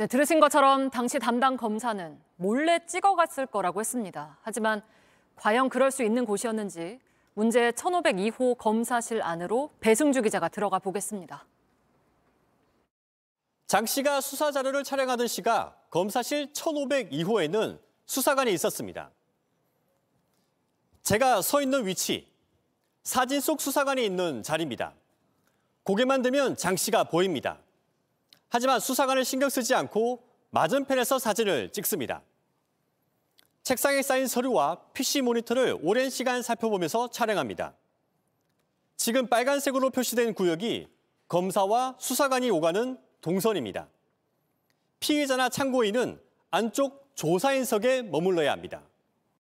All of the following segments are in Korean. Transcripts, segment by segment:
네, 들으신 것처럼 당시 담당 검사는 몰래 찍어갔을 거라고 했습니다. 하지만 과연 그럴 수 있는 곳이었는지 문제 1502호 검사실 안으로 배승주 기자가 들어가 보겠습니다. 장 씨가 수사 자료를 촬영하던 시가 검사실 1502호에는 수사관이 있었습니다. 제가 서 있는 위치, 사진 속 수사관이 있는 자리입니다. 고개만 들면 장 씨가 보입니다. 하지만 수사관을 신경 쓰지 않고 맞은편에서 사진을 찍습니다. 책상에 쌓인 서류와 PC 모니터를 오랜 시간 살펴보면서 촬영합니다. 지금 빨간색으로 표시된 구역이 검사와 수사관이 오가는 동선입니다. 피의자나 참고인은 안쪽 조사인석에 머물러야 합니다.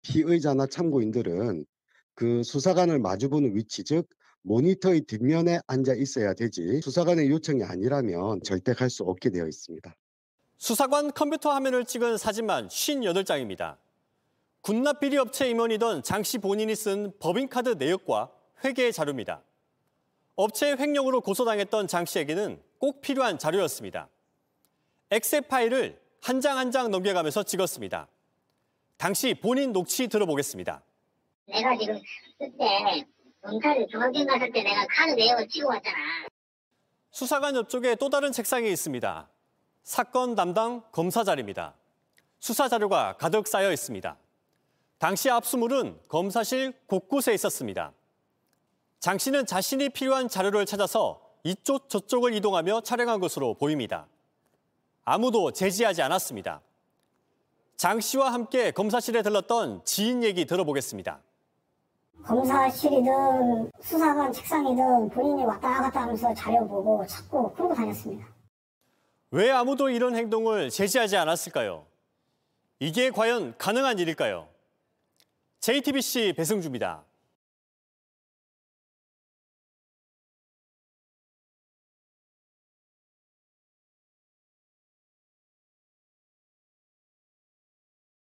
피의자나 참고인들은 그 수사관을 마주보는 위치, 즉 모니터의 뒷면에 앉아 있어야 되지 수사관의 요청이 아니라면 절대 갈 수 없게 되어 있습니다. 수사관 컴퓨터 화면을 찍은 사진만 58장입니다. 군납 비리 업체 임원이던 장 씨 본인이 쓴 법인카드 내역과 회계 자료입니다. 업체 의 횡령으로 고소당했던 장 씨에게는 꼭 필요한 자료였습니다. 엑셀 파일을 한 장 한 장 넘겨가면서 찍었습니다. 당시 본인 녹취 들어보겠습니다. 내가 지금 그때 문타를 중학생 갔을 때 내가 카드 내용을 찍어 왔잖아. 수사관 옆쪽에 또 다른 책상이 있습니다. 사건 담당 검사 자리입니다. 수사 자료가 가득 쌓여 있습니다. 당시 압수물은 검사실 곳곳에 있었습니다. 장 씨는 자신이 필요한 자료를 찾아서 이쪽 저쪽을 이동하며 촬영한 것으로 보입니다. 아무도 제지하지 않았습니다. 장 씨와 함께 검사실에 들렀던 지인 얘기 들어보겠습니다. 검사실이든 수사관 책상이든 본인이 왔다 갔다 하면서 자료 보고 찾고 그러고 다녔습니다. 왜 아무도 이런 행동을 제지하지 않았을까요? 이게 과연 가능한 일일까요? JTBC 배승주입니다.